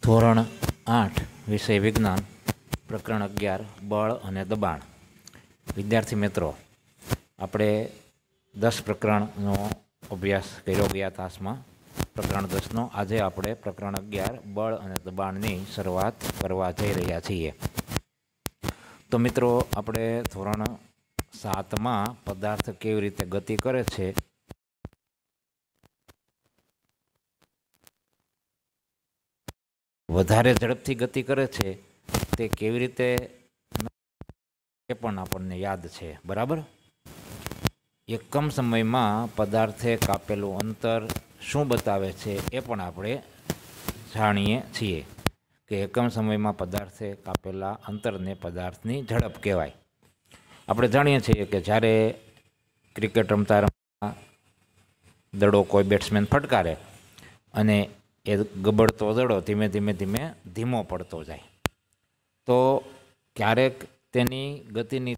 ધોરણ આઠ વિષય વિજ્ઞાન પ્રકરણ અગિયાર બળ અને દબાણ વિદ્યાર્થી મિત્રો આપણે દસ પ્રકરણનો અભ્યાસ કર્યો ગયા તાસમાં પ્રકરણ દસનો આજે આપણે પ્રકરણ અગિયાર બળ અને દબાણની શરૂઆત કરવા જઈ રહ્યા છીએ તો મિત્રો આપણે ધોરણ સાતમાં પદાર્થ કેવી રીતે ગતિ કરે છે વધારે ઝડપથી ગતિ કરે છે તે કેવી રીતે એ પણ આપણને યાદ છે બરાબર એકમ સમયમાં પદાર્થે કાપેલું અંતર શું બતાવે છે એ પણ આપણે જાણીએ છીએ કે એકમ સમયમાં પદાર્થે કાપેલા અંતરને પદાર્થની ઝડપ કહેવાય આપણે જાણીએ છીએ કે જ્યારે ક્રિકેટ રમતા રમતા દડો કોઈ બેટ્સમેન ફટકારે અને એ ગબડતો દડો ધીમે ધીમે ધીમે ધીમો પડતો જાય તો ક્યારેક તેની ગતિની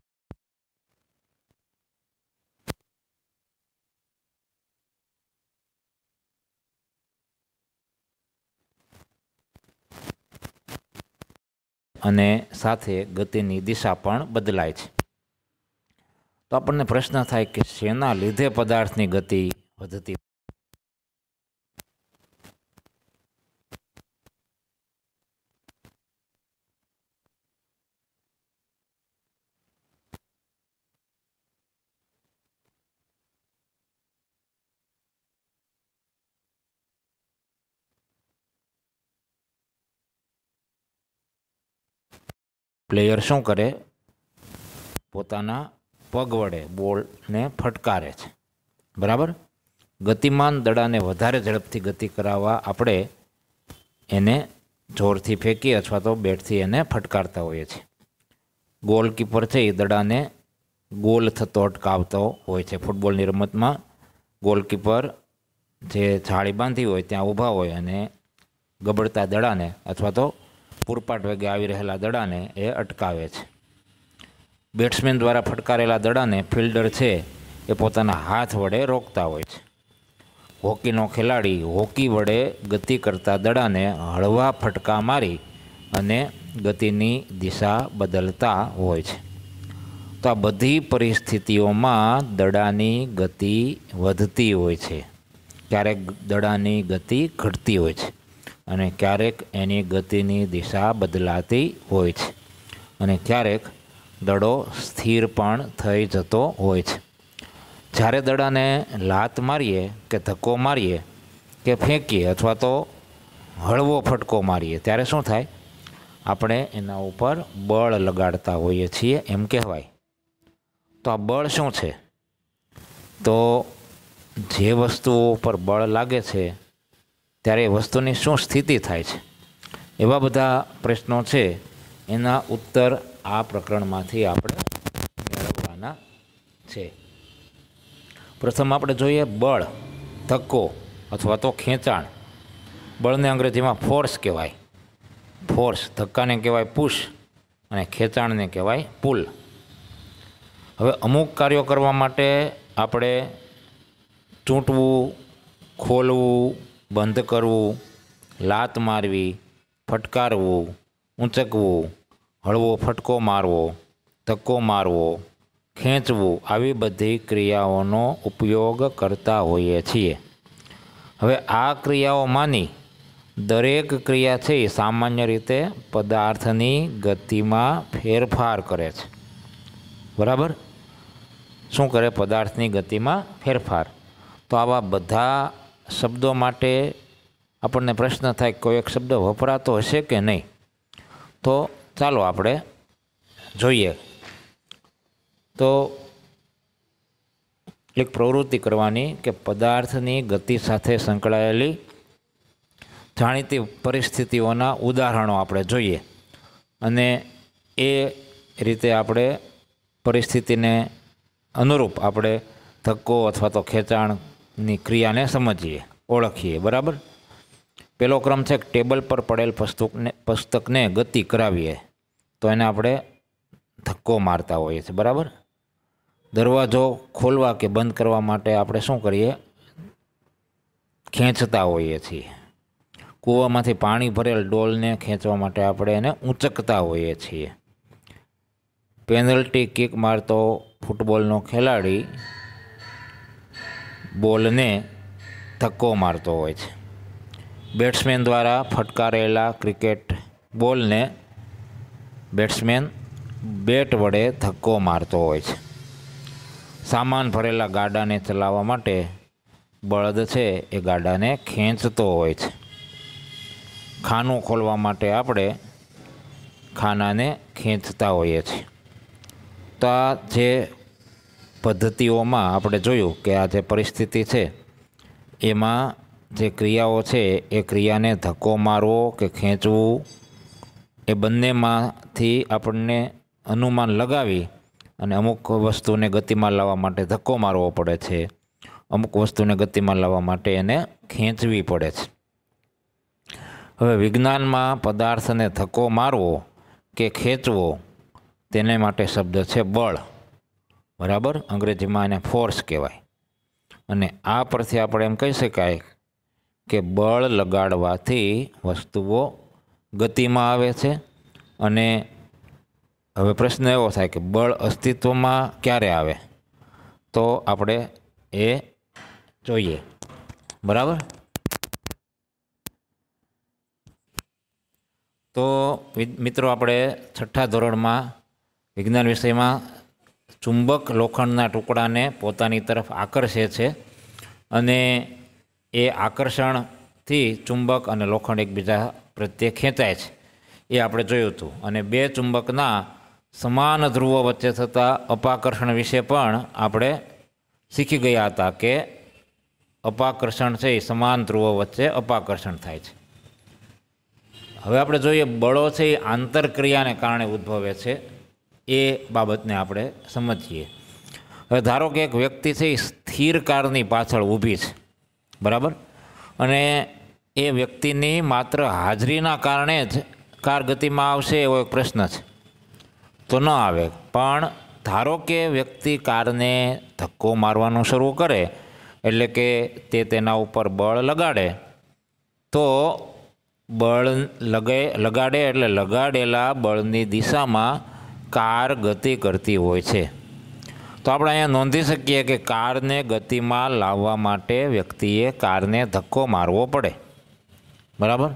અને સાથે ગતિની દિશા પણ બદલાય છે તો આપણને પ્રશ્ન થાય કે શેના લીધે પદાર્થની ગતિ વધતી પ્લેયર શું કરે પોતાના પગ વડે બોલને ફટકારે છે બરાબર ગતિમાન દડાને વધારે ઝડપથી ગતિ કરાવવા આપણે એને જોરથી ફેંકી અથવા તો બેટથી એને ફટકારતા હોઈએ છીએ ગોલકીપર છે એ દડાને ગોલ થતો અટકાવતો હોય છે ફૂટબોલની રમતમાં ગોલકીપર જે જાળી બાંધી હોય ત્યાં ઊભા હોય અને ગબડતા દડાને અથવા તો પૂરપાટ વેગે આવી રહેલા દડાને એ અટકાવે છે બેટ્સમેન દ્વારા ફટકારેલા દડાને ફિલ્ડર છે એ પોતાના હાથ વડે રોકતા હોય છે હોકીનો ખેલાડી હોકી વડે ગતિ કરતા દડાને હળવા ફટકા મારી અને ગતિની દિશા બદલતા હોય છે તો આ બધી પરિસ્થિતિઓમાં દડાની ગતિ વધતી હોય છે ક્યારેક દડાની ગતિ ઘટતી હોય છે અને ક્યારેક એની ગતિની દિશા બદલાતી હોય છે અને ક્યારેક દડો સ્થિર પણ થઈ જતો હોય છે જ્યારે દડાને લાત મારીએ કે ધક્કો મારીએ કે ફેંકીએ અથવા તો હળવો ફટકો મારીએ ત્યારે શું થાય આપણે એના ઉપર બળ લગાડતા હોઈએ છીએ એમ કહેવાય તો આ બળ શું છે તો જે વસ્તુઓ ઉપર બળ લાગે છે ત્યારે વસ્તુની શું સ્થિતિ થાય છે એવા બધા પ્રશ્નો છે એના ઉત્તર આ પ્રકરણમાંથી આપણે મેળવવાના છે પ્રથમ આપણે જોઈએ બળ ધક્કો અથવા તો ખેંચાણ બળને અંગ્રેજીમાં ફોર્સ કહેવાય ફોર્સ ધક્કાને કહેવાય પુશ અને ખેંચાણને કહેવાય પુલ હવે અમુક કાર્યો કરવા માટે આપણે ચૂંટવું ખોલવું બંધ કરવું લાત મારવી ફટકારવું ઊંચકવું હળવો ફટકો મારવો ધક્કો મારવો ખેંચવું આવી બધી ક્રિયાઓનો ઉપયોગ કરતા હોઈએ છીએ હવે આ ક્રિયાઓમાંની દરેક ક્રિયા છે સામાન્ય રીતે પદાર્થની ગતિમાં ફેરફાર કરે છે બરાબર શું કરે પદાર્થની ગતિમાં ફેરફાર તો આવા બધા શબ્દો માટે આપણને પ્રશ્ન થાય કોઈ એક શબ્દ વપરાતો હશે કે નહીં તો ચાલો આપણે જોઈએ તો એક પ્રવૃત્તિ કરવાની કે પદાર્થની ગતિ સાથે સંકળાયેલી જાણીતી પરિસ્થિતિઓના ઉદાહરણો આપણે જોઈએ અને એ રીતે આપણે પરિસ્થિતિને અનુરૂપ આપણે ધક્કો અથવા તો ખેંચાણની ક્રિયાને સમજીએ ઓળખીએ બરાબર પહેલો ક્રમ છે ટેબલ પર પડેલ પુસ્તકને પુસ્તકને ગતિ કરાવીએ તો એને આપણે ધક્કો મારતા હોઈએ છીએ બરાબર દરવાજો ખોલવા કે બંધ કરવા માટે આપણે શું કરીએ ખેંચતા હોઈએ છીએ કૂવામાંથી પાણી ભરેલ ડોલને ખેંચવા માટે આપણે એને ઊંચકતા હોઈએ છીએ પેનલ્ટી કિક મારતો ફૂટબોલનો ખેલાડી બોલને ધક્કો મારતો હોય છે બેટ્સમેન દ્વારા ફટકારેલા ક્રિકેટ બોલને બેટ્સમેન બેટ વડે ધક્કો મારતો હોય છે સામાન ભરેલા ગાડાને ચલાવવા માટે બળદ છે એ ગાડાને ખેંચતો હોય છે ખાનું ખોલવા માટે આપણે ખાનાને ખેંચતા હોઈએ છીએ તો આ જે પદ્ધતિઓમાં આપણે જોયું કે આ જે પરિસ્થિતિ છે એમાં જે ક્રિયાઓ છે એ ક્રિયાને ધક્કો મારવો કે ખેંચવું એ બંનેમાંથી આપણને અનુમાન લગાવી અને અમુક વસ્તુને ગતિમાં લાવવા માટે ધક્કો મારવો પડે છે અમુક વસ્તુને ગતિમાં લાવવા માટે એને ખેંચવી પડે છે હવે વિજ્ઞાનમાં પદાર્થને ધક્કો મારવો કે ખેંચવો તેને માટે શબ્દ છે બળ બરાબર અંગ્રેજીમાં એને ફોર્સ કહેવાય અને આ પરથી આપણે એમ કહી શકાય કે બળ લગાડવાથી વસ્તુઓ ગતિમાં આવે છે અને હવે પ્રશ્ન એવો થાય કે બળ અસ્તિત્વમાં ક્યારે આવે તો આપણે એ જોઈએ બરાબર તો મિત્રો આપણે છઠ્ઠા ધોરણમાં વિજ્ઞાન વિષયમાં ચુંબક લોખંડના ટુકડાને પોતાની તરફ આકર્ષે છે અને એ આકર્ષણથી ચુંબક અને લોખંડ એકબીજા પ્રત્યે ખેંચાય છે એ આપણે જોયું હતું અને બે ચુંબકના સમાન ધ્રુવો વચ્ચે થતા અપાકર્ષણ વિશે પણ આપણે શીખી ગયા હતા કે અપાકર્ષણ છે એ સમાન ધ્રુવો વચ્ચે અપાકર્ષણ થાય છે હવે આપણે જોઈએ બળો છે એ આંતરક્રિયાને કારણે ઉદ્ભવે છે એ બાબતને આપણે સમજીએ હવે ધારો કે એક વ્યક્તિ છે એ સ્થિર કારની પાછળ ઊભી છે બરાબર અને એ વ્યક્તિની માત્ર હાજરીના કારણે જ કાર ગતિમાં આવશે એવો એક પ્રશ્ન છે તો ન આવે પણ ધારો કે વ્યક્તિ કારને ધક્કો મારવાનું શરૂ કરે એટલે કે તે તેના ઉપર બળ લગાડે તો બળ લગે લગાડે એટલે લગાડેલા બળની દિશામાં કાર ગતિ કરતી હોય છે તો આપણે અહીંયા નોંધી શકીએ કે કારને ગતિમાં લાવવા માટે વ્યક્તિએ કારને ધક્કો મારવો પડે બરાબર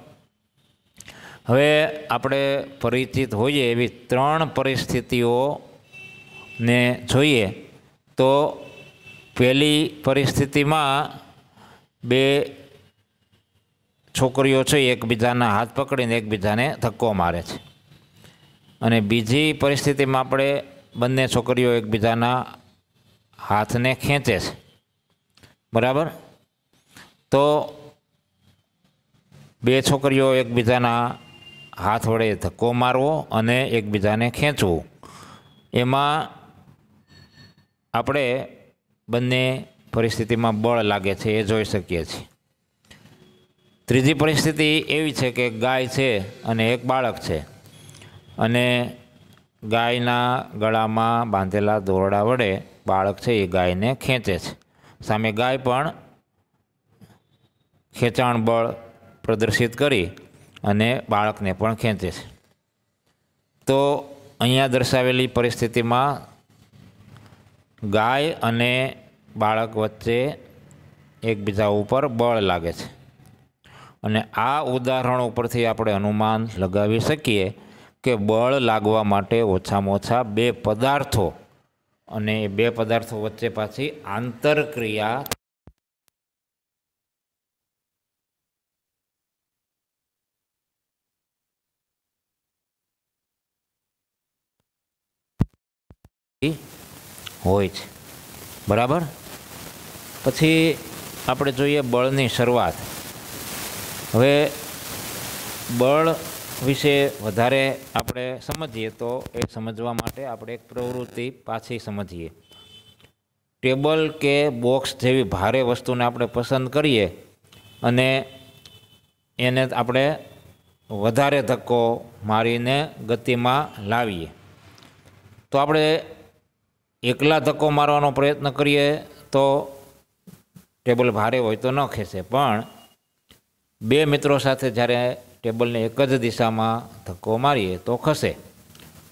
હવે આપણે પરિચિત હોઈએ એવી ત્રણ પરિસ્થિતિઓને જોઈએ તો પહેલી પરિસ્થિતિમાં બે છોકરીઓ છે એકબીજાના હાથ પકડીને એકબીજાને ધક્કો મારે છે અને બીજી પરિસ્થિતિમાં આપણે બંને છોકરીઓ એકબીજાના હાથને ખેંચે છે બરાબર તો બે છોકરીઓ એકબીજાના હાથ વડે ધક્કો મારવો અને એકબીજાને ખેંચવું એમાં આપણે બંને પરિસ્થિતિમાં બળ લાગે છે એ જોઈ શકીએ છીએ ત્રીજી પરિસ્થિતિ એવી છે કે ગાય છે અને એક બાળક છે અને ગાયના ગળામાં બાંધેલા દોરડા વડે બાળક છે એ ગાયને ખેંચે છે સામે ગાય પણ ખેંચાણ બળ પ્રદર્શિત કરી અને બાળકને પણ ખેંચે છે તો અહીંયા દર્શાવેલી પરિસ્થિતિમાં ગાય અને બાળક વચ્ચે એકબીજા ઉપર બળ લાગે છે અને આ ઉદાહરણ ઉપરથી આપણે અનુમાન લગાવી શકીએ કે બળ લાગવા માટે ઓછામાં ઓછા બે પદાર્થો અને એ બે પદાર્થો વચ્ચે પાછી આંતરક્રિયા હોય છે બરાબર પછી આપણે જોઈએ બળની શરૂઆત હવે બળ વિશે વધારે આપણે સમજીએ તો એ સમજવા માટે આપણે એક પ્રવૃત્તિ પાછી સમજીએ ટેબલ કે બોક્સ જેવી ભારે વસ્તુને આપણે પસંદ કરીએ અને એને આપણે વધારે ધક્કો મારીને ગતિમાં લાવીએ તો આપણે એકલા ધક્કો મારવાનો પ્રયત્ન કરીએ તો ટેબલ ભારે હોય તો ન ખેંચે પણ બે મિત્રો સાથે જ્યારે ટેબલને એક જ દિશામાં ધક્કો મારીએ તો ખસે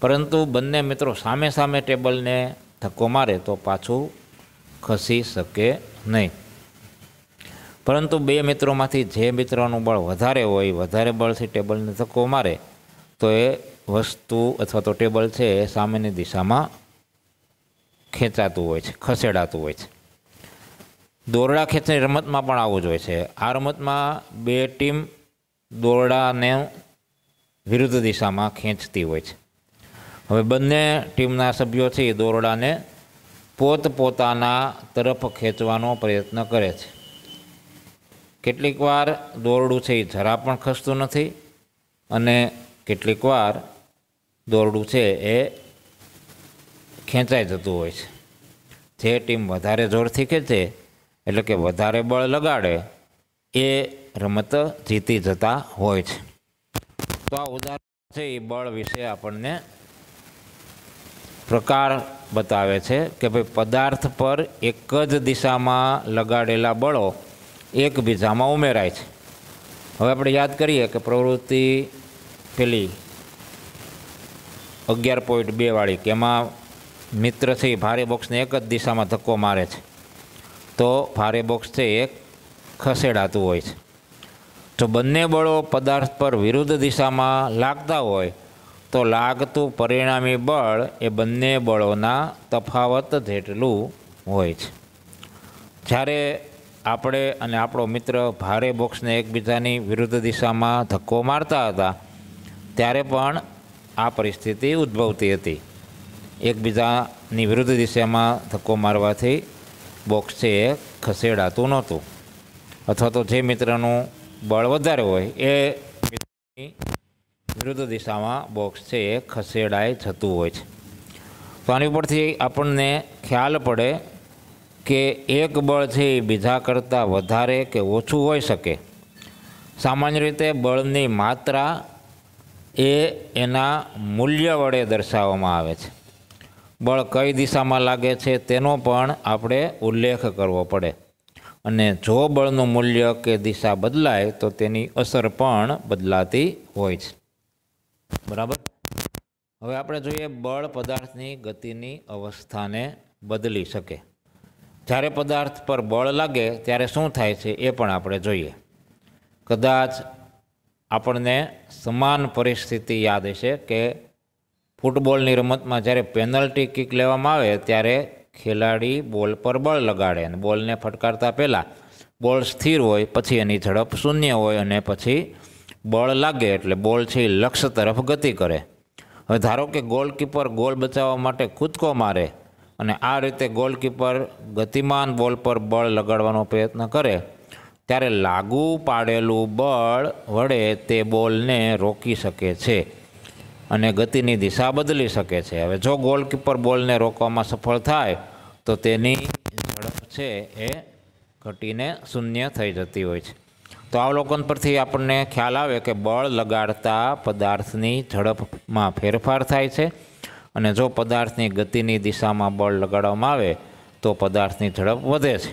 પરંતુ બંને મિત્રો સામે સામે ટેબલને ધક્કો મારે તો પાછું ખસી શકે નહીં પરંતુ બે મિત્રોમાંથી જે મિત્રોનું બળ વધારે હોય વધારે બળથી ટેબલને ધક્કો મારે તો એ વસ્તુ અથવા તો ટેબલ છે એ સામેની દિશામાં ખેંચાતું હોય છે ખસેડાતું હોય છે દોરડા ખેંચની રમતમાં પણ આવું જ હોય છે આ રમતમાં બે ટીમ દોરડાને વિરુદ્ધ દિશામાં ખેંચતી હોય છે હવે બંને ટીમના સભ્યો છે એ દોરડાને પોતપોતાના તરફ ખેંચવાનો પ્રયત્ન કરે છે કેટલીક વાર દોરડું છે એ જરા પણ ખસતું નથી અને કેટલીક વાર દોરડું છે એ ખેંચાઈ જતું હોય છે જે ટીમ વધારે જોરથી ખેંચે એટલે કે વધારે બળ લગાડે એ રમત જીતી જતા હોય છે તો આ ઉદાહરણ છે એ બળ વિશે આપણને પ્રકાર બતાવે છે કે ભાઈ પદાર્થ પર એક જ દિશામાં લગાડેલા બળો એકબીજામાં ઉમેરાય છે હવે આપણે યાદ કરીએ કે પ્રવૃત્તિ પેલી અગિયાર પોઈન્ટ બેવાળી કે એમાં મિત્ર છે એ ભારે બોક્સને એક જ દિશામાં ધક્કો મારે છે તો ભારે બોક્સ છે એક ખસેડાતું હોય છે જો બંને બળો પદાર્થ પર વિરુદ્ધ દિશામાં લાગતા હોય તો લાગતું પરિણામી બળ એ બંને બળોના તફાવત જેટલું હોય છે જ્યારે આપણે અને આપણો મિત્ર ભારે બોક્સને એકબીજાની વિરુદ્ધ દિશામાં ધક્કો મારતા હતા ત્યારે પણ આ પરિસ્થિતિ ઉદ્ભવતી હતી એકબીજાની વિરુદ્ધ દિશામાં ધક્કો મારવાથી બોક્સ છે એ ખસેડાતું નહોતું અથવા તો જે મિત્રનું બળ વધારે હોય એ મિત્રની વિરુદ્ધ દિશામાં બોક્સ છે એ ખસેડાય જતું હોય છે તો આની ઉપરથી આપણને ખ્યાલ પડે કે એક બળ છે એ બીજા કરતાં વધારે કે ઓછું હોઈ શકે સામાન્ય રીતે બળની માત્રા એ એના મૂલ્ય વડે દર્શાવવામાં આવે છે બળ કઈ દિશામાં લાગે છે તેનો પણ આપણે ઉલ્લેખ કરવો પડે અને જો બળનું મૂલ્ય કે દિશા બદલાય તો તેની અસર પણ બદલાતી હોય છે બરાબર હવે આપણે જોઈએ બળ પદાર્થની ગતિની અવસ્થાને બદલી શકે જ્યારે પદાર્થ પર બળ લાગે ત્યારે શું થાય છે એ પણ આપણે જોઈએ કદાચ આપણને સમાન પરિસ્થિતિ યાદ હશે કે ફૂટબોલની રમતમાં જ્યારે પેનલ્ટી કિક લેવામાં આવે ત્યારે ખેલાડી બોલ પર બળ લગાડે અને બોલને ફટકારતા પહેલાં બોલ સ્થિર હોય પછી એની ઝડપ શૂન્ય હોય અને પછી બળ લાગે એટલે બોલ છે એ લક્ષ્ય તરફ ગતિ કરે હવે ધારો કે ગોલકીપર ગોલ બચાવવા માટે કૂદકો મારે અને આ રીતે ગોલકીપર ગતિમાન બોલ પર બળ લગાડવાનો પ્રયત્ન કરે ત્યારે લાગુ પાડેલું બળ વડે તે બોલને રોકી શકે છે અને ગતિની દિશા બદલી શકે છે હવે જો ગોલકીપર બોલને રોકવામાં સફળ થાય તો તેની ઝડપ છે એ ઘટીને શૂન્ય થઈ જતી હોય છે તો અવલોકન પરથી આપણને ખ્યાલ આવે કે બળ લગાડતા પદાર્થની ઝડપમાં ફેરફાર થાય છે અને જો પદાર્થની ગતિની દિશામાં બળ લગાડવામાં આવે તો પદાર્થની ઝડપ વધે છે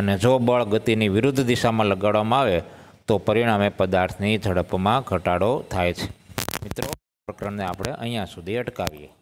અને જો બળ ગતિની વિરુદ્ધ દિશામાં લગાડવામાં આવે તો પરિણામે પદાર્થની ઝડપમાં ઘટાડો થાય છે મિત્રો પ્રકરણને આપણે અહીંયા સુધી અટકાવીએ